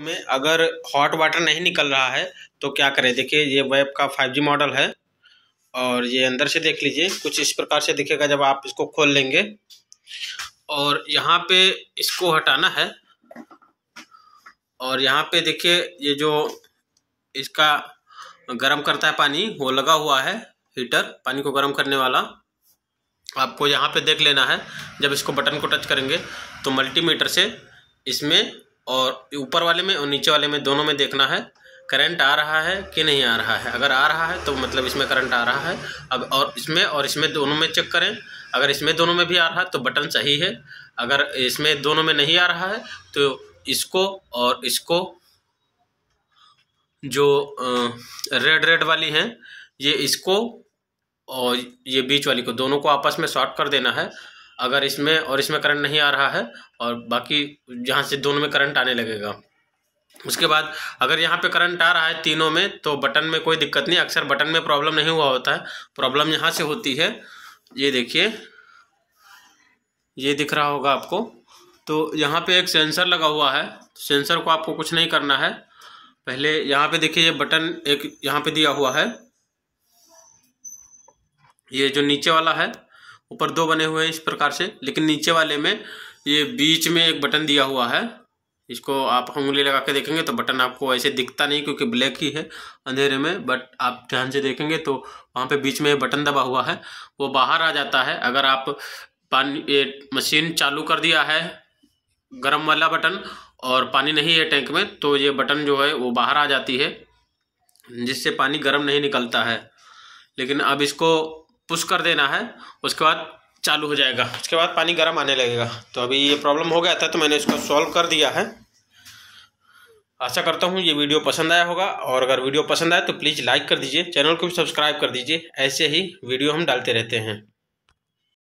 में अगर hot water नहीं निकल रहा है तो क्या करें देखिए ये वेब का 5G मॉडल है और ये अंदर से देख लीजिए कुछ इस प्रकार से दिखेगा जब आप इसको खोल लेंगे और यहाँ पे इसको हटाना है और यहाँ पे देखिए ये जो इसका गर्म करता है पानी वो लगा हुआ है हीटर पानी को गर्म करने वाला आपको यहाँ पे देख लेना है जब इसको बटन को टच करेंगे तो मल्टीमीटर से इसमें और ऊपर वाले में और नीचे वाले में दोनों में देखना है करंट आ रहा है कि नहीं आ रहा है अगर आ रहा है तो मतलब इसमें करंट आ रहा है अब और इसमें और इसमें दोनों में चेक करें अगर इसमें दोनों में भी आ रहा है तो बटन सही है अगर इसमें दोनों में नहीं आ रहा है तो इसको और इसको जो रेड रेड वाली हैं ये इसको और ये बीच वाली को दोनों को आपस में शॉर्ट कर देना है अगर इसमें और इसमें करंट नहीं आ रहा है और बाकी जहाँ से दोनों में करंट आने लगेगा उसके बाद अगर यहाँ पे करंट आ रहा है तीनों में तो बटन में कोई दिक्कत नहीं अक्सर बटन में प्रॉब्लम नहीं हुआ होता है प्रॉब्लम यहाँ से होती है ये देखिए ये दिख रहा होगा आपको तो यहाँ पे एक सेंसर लगा हुआ है सेंसर को आपको कुछ नहीं करना है पहले यहाँ पे देखिए ये बटन एक यहाँ पे दिया हुआ है ये जो नीचे वाला है ऊपर दो बने हुए हैं इस प्रकार से लेकिन नीचे वाले में ये बीच में एक बटन दिया हुआ है इसको आप उंगली लगा के देखेंगे तो बटन आपको ऐसे दिखता नहीं क्योंकि ब्लैक ही है अंधेरे में बट आप ध्यान से देखेंगे तो वहाँ पे बीच में बटन दबा हुआ है वो बाहर आ जाता है अगर आप पानी ये मशीन चालू कर दिया है गर्म वाला बटन और पानी नहीं है टैंक में तो ये बटन जो है वो बाहर आ जाती है जिससे पानी गर्म नहीं निकलता है लेकिन अब इसको पुश कर देना है उसके बाद चालू हो जाएगा उसके बाद पानी गर्म आने लगेगा तो अभी ये प्रॉब्लम हो गया था तो मैंने इसको सॉल्व कर दिया है आशा करता हूँ ये वीडियो पसंद आया होगा और अगर वीडियो पसंद आए तो प्लीज़ लाइक कर दीजिए चैनल को भी सब्सक्राइब कर दीजिए ऐसे ही वीडियो हम डालते रहते हैं